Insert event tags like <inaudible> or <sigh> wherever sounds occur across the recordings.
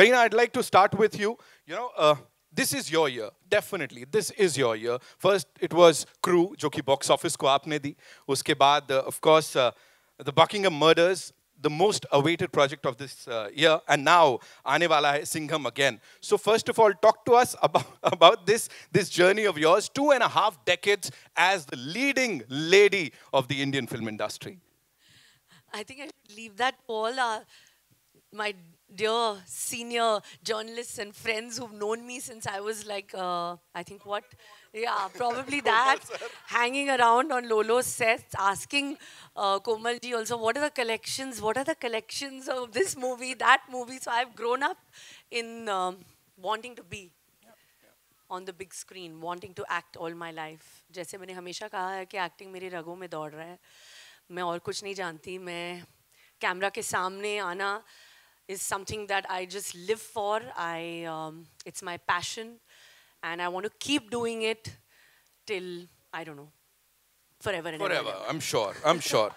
Karina, I'd like to start with you. You know, uh, this is your year, definitely. This is your year. First, it was Crew, जो box office office को आपने दी उसके uh, of course, course the Buckingham the most awaited project of this uh, year and now aane wala hai singham again so first of all talk to us <laughs> about, about this this journey of yours two and a half decades as the leading lady of the indian film industry i think i should leave that all uh, my dear senior journalists and friends who've known me since I was like, uh, I think what? Yeah, probably <laughs> that. hanging around on Lolo's sets, asking uh, Komalji also, what are the collections? What are the collections of this movie, that movie? So I've grown up in um, wanting to be on the big screen, wanting to act all my life. जैसे मैंने हमेशा कहा है कि acting मेरे रगों में दौड़ रहा है मैं और कुछ नहीं जानती मैं कैमरा के सामने आना is something that I just live for. I, um, it's my passion, and I want to keep doing it till, I don't know, forever and forever. Forever, I'm sure, I'm sure.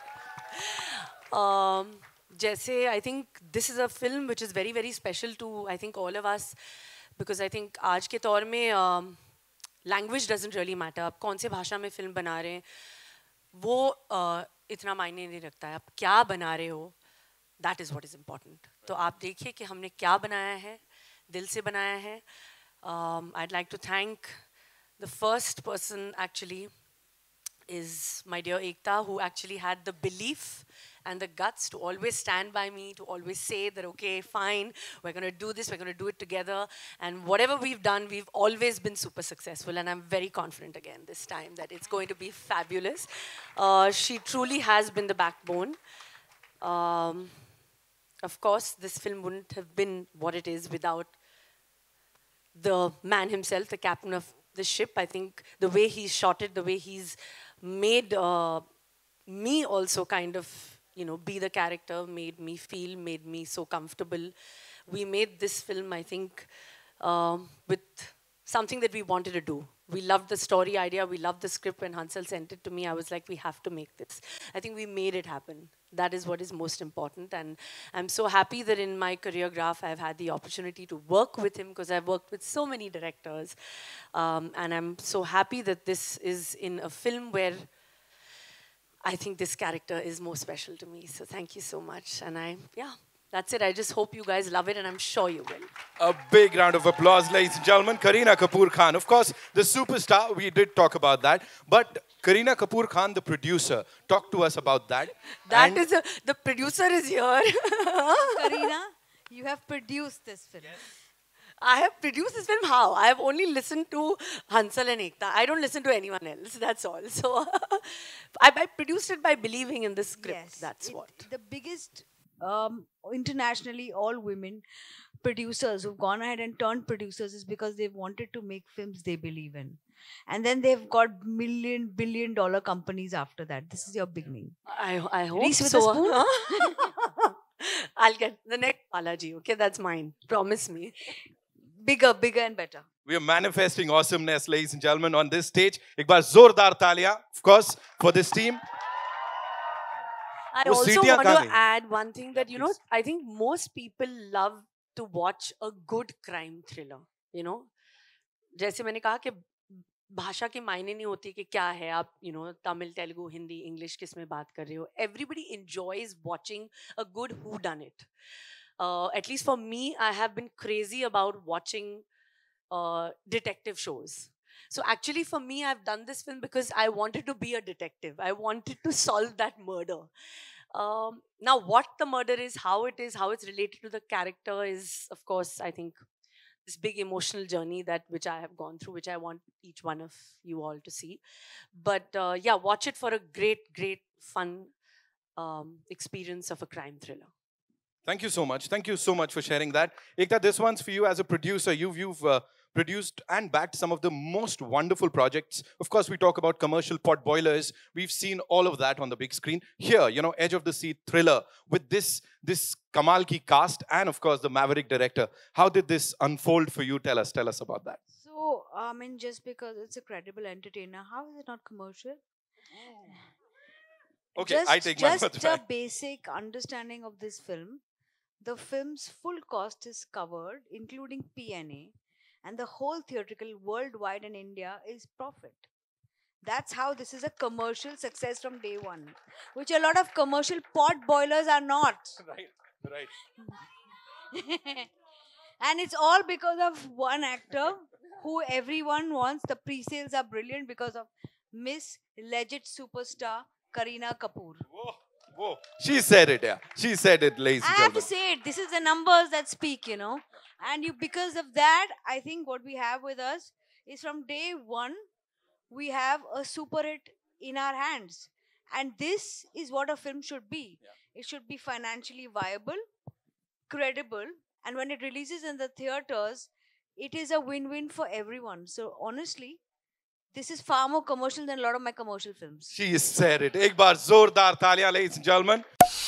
<laughs> um, Jesse, I think this is a film which is very, very special to, I think, all of us, because I think आज के दौर में um, language doesn't really matter आप कौन से भाषा में film बना रहे हैं वो uh, इतना मायने नहीं रखता है आप क्या बना रहे हो that is what is important तो आप देखिए कि हमने क्या बनाया है दिल से बनाया है um, I'd like to thank the first person actually is my dear Ekta, who actually had the belief and the guts to always stand by me, to always say that, okay, fine, we're going to do this, we're going to do it together. And whatever we've done, we've always been super successful. And I'm very confident again this time that it's going to be fabulous. Uh, she truly has been the backbone. Um, of course, this film wouldn't have been what it is without the man himself, the captain of the ship. I think the way he's shot it, the way he's made uh, me also kind of, you know, be the character, made me feel, made me so comfortable. We made this film, I think, um, with something that we wanted to do. We loved the story idea, we loved the script. When Hansel sent it to me, I was like, we have to make this. I think we made it happen that is what is most important. And I'm so happy that in my career graph, I've had the opportunity to work with him because I've worked with so many directors. Um, and I'm so happy that this is in a film where I think this character is more special to me. So thank you so much. And I, yeah. That's it. I just hope you guys love it, and I'm sure you will. A big round of applause, ladies and gentlemen. Karina Kapoor Khan, of course, the superstar. We did talk about that. But Karina Kapoor Khan, the producer, talk to us about that. That and is a, the producer is here. <laughs> Karina, you have produced this film. Yes. I have produced this film how? I have only listened to Hansal and Ekta. I don't listen to anyone else. That's all. So <laughs> I, I, produced it by believing in the script. Yes, that's it, what. The biggest um, internationally all women producers who've gone ahead and turned producers is because they wanted to make films they believe in. and then they've got million billion dollar companies after that. This is your beginning. I I hope Reese with so. A spoon? I'll get the next palaji Okay, that's mine. Promise me. Bigger, bigger and better. We are manifesting awesomeness, ladies and gentlemen, on this stage. एक बार जोरदार तालियां, of course, for this team. I also want to add one thing that you know. I think most people love to watch a good crime thriller. You know, जैसे मैंने कहा कि भाषा के मायने नहीं होती कि क्या है आप you know Tamil Telugu Hindi English किस में बात कर रहे हो everybody enjoys watching a good whodunit at least for me I have been crazy about watching detective shows So actually, for me, I've done this film because I wanted to be a detective. I wanted to solve that murder. Um, now, what the murder is, how it is, how it's related to the character is, of course, I think this big emotional journey that which I have gone through, which I want each one of you all to see. But uh, yeah, watch it for a great, great fun um, experience of a crime thriller. Thank you so much. Thank you so much for sharing that. Ekta, this one's for you as a producer. You've you've uh, produced and backed some of the most wonderful projects. Of course, we talk about commercial pot boilers. We've seen all of that on the big screen. Here, you know, Edge of the Sea thriller with this, this Kamal Ki cast and, of course, the Maverick director. How did this unfold for you? Tell us, tell us about that. So, I mean, just because it's a credible entertainer, how is it not commercial? <sighs> Okay, just, I take just my Just a basic understanding of this film. The film's full cost is covered, including P&A and the whole theatrical worldwide in India is profit. That's how this is a commercial success from day one, which a lot of commercial pot boilers are not. <laughs> Right, right. <laughs> and it's all because of one actor who everyone wants. The pre sales are brilliant because of Miss Legit Superstar Karina Kapoor. Whoa. Whoa. She said it, yeah. She said it, ladies I have to say it. This is the numbers that speak, you know and you because of that i think what we have with us is from day one we have a super hit in our hands and this is what a film should be yeah. it should be financially viable credible and when it releases in the theaters it is a win-win for everyone so honestly this is far more commercial than a lot of my commercial films she said it ek zordar taaliyan ladies and gentlemen